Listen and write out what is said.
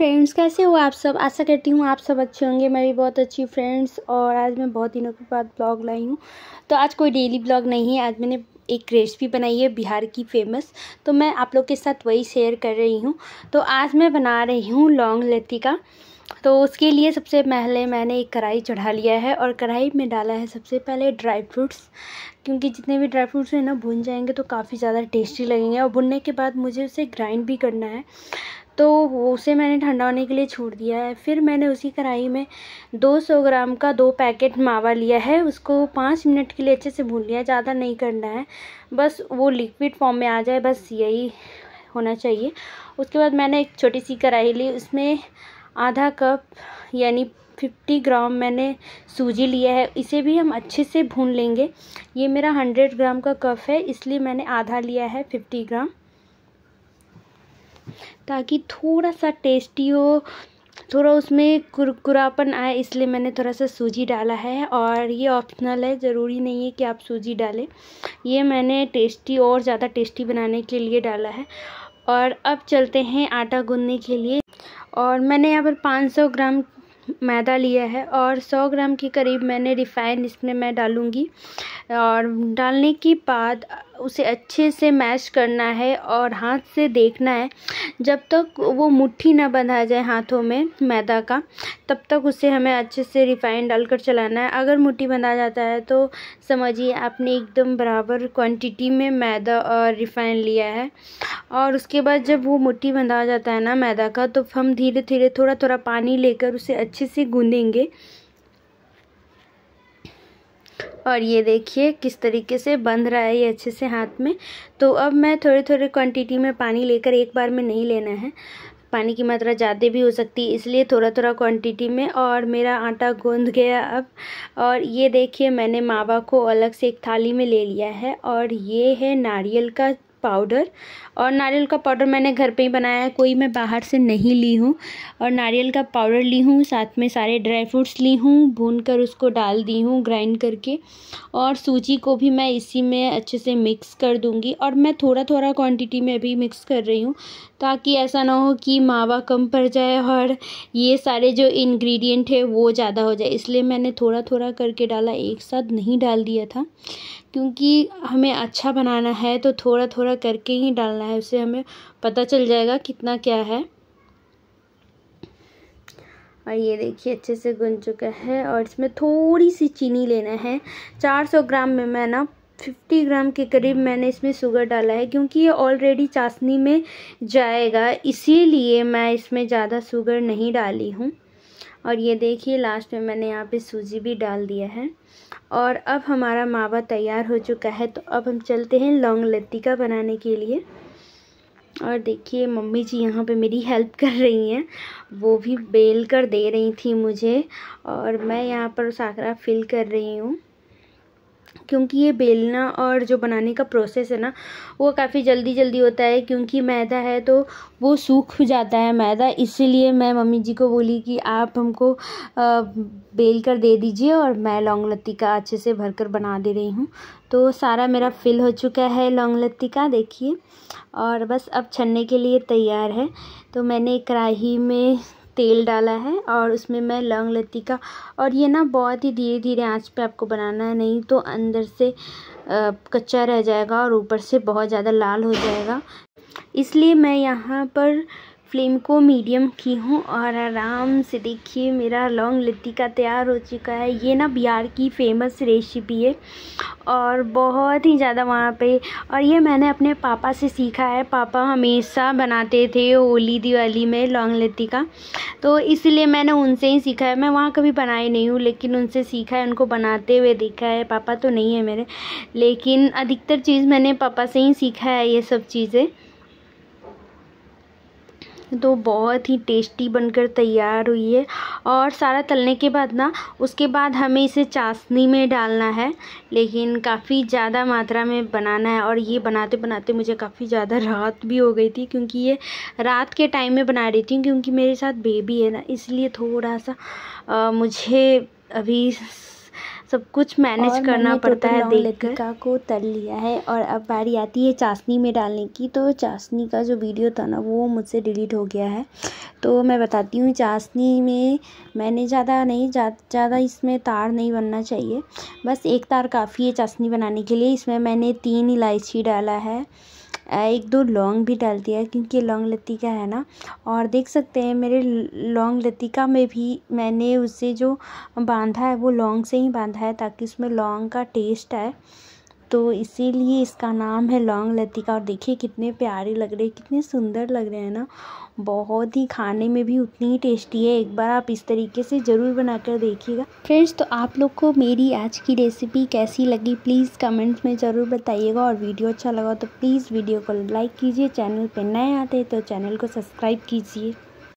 friends कैसे हो आप सब आशा करती हूँ आप सब अच्छे होंगे मैं भी बहुत अच्छी फ्रेंड्स और आज मैं बहुत दिनों के बाद ब्लॉग लाई हूँ तो आज कोई डेली ब्लॉग नहीं है आज मैंने एक रेसिपी बनाई है बिहार की फेमस तो मैं आप लोग के साथ वही शेयर कर रही हूँ तो आज मैं बना रही हूँ लौंग लत्ती का तो उसके लिए सबसे पहले मैंने एक कढ़ाई चढ़ा लिया है और कढ़ाई में डाला है सबसे पहले ड्राई फ्रूट्स क्योंकि जितने भी ड्राई फ्रूट्स हैं ना भुन जाएंगे तो काफ़ी ज़्यादा टेस्टी लगेंगे और भुनने के बाद मुझे उसे ग्राइंड भी करना है तो वो उसे मैंने ठंडा होने के लिए छोड़ दिया है फिर मैंने उसी कढ़ाई में 200 ग्राम का दो पैकेट मावा लिया है उसको पाँच मिनट के लिए अच्छे से भून लिया ज़्यादा नहीं करना है बस वो लिक्विड फॉर्म में आ जाए बस यही होना चाहिए उसके बाद मैंने एक छोटी सी कढ़ाई ली उसमें आधा कप यानी 50 ग्राम मैंने सूजी लिया है इसे भी हम अच्छे से भून लेंगे ये मेरा 100 ग्राम का कप है इसलिए मैंने आधा लिया है 50 ग्राम ताकि थोड़ा सा टेस्टी हो थोड़ा उसमें कुरकुरापन आए इसलिए मैंने थोड़ा सा सूजी डाला है और ये ऑप्शनल है ज़रूरी नहीं है कि आप सूजी डालें ये मैंने टेस्टी और ज़्यादा टेस्टी बनाने के लिए डाला है और अब चलते हैं आटा गूंदने के लिए और मैंने यहाँ पर 500 ग्राम मैदा लिया है और 100 ग्राम के करीब मैंने रिफ़ाइंड इसमें मैं डालूँगी और डालने के बाद उसे अच्छे से मैश करना है और हाथ से देखना है जब तक वो मुट्ठी ना बंधा जाए हाथों में मैदा का तब तक उसे हमें अच्छे से रिफाइन डालकर चलाना है अगर मुट्ठी बंधा जाता है तो समझिए आपने एकदम बराबर क्वांटिटी में मैदा और रिफाइन लिया है और उसके बाद जब वो मुट्ठी बंधा जाता है ना मैदा का तो हम धीरे धीरे थोड़ा थोड़ा पानी लेकर उसे अच्छे से गूँधेंगे और ये देखिए किस तरीके से बंध रहा है ये अच्छे से हाथ में तो अब मैं थोड़े थोड़े क्वांटिटी में पानी लेकर एक बार में नहीं लेना है पानी की मात्रा ज़्यादा भी हो सकती है इसलिए थोड़ा थोड़ा क्वांटिटी में और मेरा आटा गूंद गया अब और ये देखिए मैंने मावा को अलग से एक थाली में ले लिया है और ये है नारियल का पाउडर और नारियल का पाउडर मैंने घर पे ही बनाया है कोई मैं बाहर से नहीं ली हूँ और नारियल का पाउडर ली हूँ साथ में सारे ड्राई फ्रूट्स ली हूँ भून कर उसको डाल दी हूँ ग्राइंड करके और सूजी को भी मैं इसी में अच्छे से मिक्स कर दूँगी और मैं थोड़ा थोड़ा क्वान्टिटी में भी मिक्स कर रही हूँ ताकि ऐसा ना हो कि मावा कम पड़ जाए और ये सारे जो इन्ग्रीडियंट है वो ज़्यादा हो जाए इसलिए मैंने थोड़ा थोड़ा करके डाला एक साथ नहीं डाल दिया था क्योंकि हमें अच्छा बनाना है तो थोड़ा थोड़ा करके ही डालना है उससे हमें पता चल जाएगा कितना क्या है और ये देखिए अच्छे से गुन चुका है और इसमें थोड़ी सी चीनी लेना है 400 ग्राम में मैं ना 50 ग्राम के करीब मैंने इसमें शुगर डाला है क्योंकि ये ऑलरेडी चाशनी में जाएगा इसीलिए मैं इसमें ज़्यादा शुगर नहीं डाली हूँ और ये देखिए लास्ट में मैंने यहाँ पे सूजी भी डाल दिया है और अब हमारा मावा तैयार हो चुका है तो अब हम चलते हैं लौंग लत्ती का बनाने के लिए और देखिए मम्मी जी यहाँ पे मेरी हेल्प कर रही हैं वो भी बेल कर दे रही थी मुझे और मैं यहाँ पर साकरा फिल कर रही हूँ क्योंकि ये बेलना और जो बनाने का प्रोसेस है ना वो काफ़ी जल्दी जल्दी होता है क्योंकि मैदा है तो वो सूख जाता है मैदा इसीलिए मैं मम्मी जी को बोली कि आप हमको बेल कर दे दीजिए और मैं लौंग लत्ती का अच्छे से भर कर बना दे रही हूँ तो सारा मेरा फिल हो चुका है लौंग लत्ती का देखिए और बस अब छनने के लिए तैयार है तो मैंने कढ़ाही में तेल डाला है और उसमें मैं लौंग का और ये ना बहुत ही धीरे धीरे आंच पे आपको बनाना है नहीं तो अंदर से आ, कच्चा रह जाएगा और ऊपर से बहुत ज़्यादा लाल हो जाएगा इसलिए मैं यहाँ पर फ्लेम को मीडियम की हूँ और आराम से देखिए मेरा लौंग का तैयार हो चुका है ये ना बिहार की फेमस रेसिपी है और बहुत ही ज़्यादा वहाँ पे और ये मैंने अपने पापा से सीखा है पापा हमेशा बनाते थे होली दिवाली में लौंग का तो इसलिए मैंने उनसे ही सीखा है मैं वहाँ कभी बनाई नहीं हूँ लेकिन उनसे सीखा है उनको बनाते हुए देखा है पापा तो नहीं है मेरे लेकिन अधिकतर चीज़ मैंने पापा से ही सीखा है ये सब चीज़ें तो बहुत ही टेस्टी बनकर तैयार हुई है और सारा तलने के बाद ना उसके बाद हमें इसे चाशनी में डालना है लेकिन काफ़ी ज़्यादा मात्रा में बनाना है और ये बनाते बनाते मुझे काफ़ी ज़्यादा रात भी हो गई थी क्योंकि ये रात के टाइम में बना रही थी क्योंकि मेरे साथ बेबी है ना इसलिए थोड़ा सा आ, मुझे अभी सब कुछ मैनेज करना पड़ता है देख को तल लिया है और अब बारी आती है चाशनी में डालने की तो चाशनी का जो वीडियो था ना वो मुझसे डिलीट हो गया है तो मैं बताती हूँ चाशनी में मैंने ज़्यादा नहीं ज़्यादा इसमें तार नहीं बनना चाहिए बस एक तार काफ़ी है चाशनी बनाने के लिए इसमें मैंने तीन इलायची डाला है एक दो लौंग भी डाल दिया क्योंकि लौंग लतीका है ना और देख सकते हैं मेरे लौंग लतीका में भी मैंने उसे जो बांधा है वो लौंग से ही बांधा है ताकि उसमें लौंग का टेस्ट आए तो इसीलिए इसका नाम है लौंग लतिका और देखिए कितने प्यारे लग रहे हैं कितने सुंदर लग रहे हैं ना बहुत ही खाने में भी उतनी ही टेस्टी है एक बार आप इस तरीके से ज़रूर बनाकर देखिएगा फ्रेंड्स तो आप लोग को मेरी आज की रेसिपी कैसी लगी प्लीज़ कमेंट्स में ज़रूर बताइएगा और वीडियो अच्छा लगा तो प्लीज़ वीडियो को लाइक कीजिए चैनल पर नए आते हैं तो चैनल को सब्सक्राइब कीजिए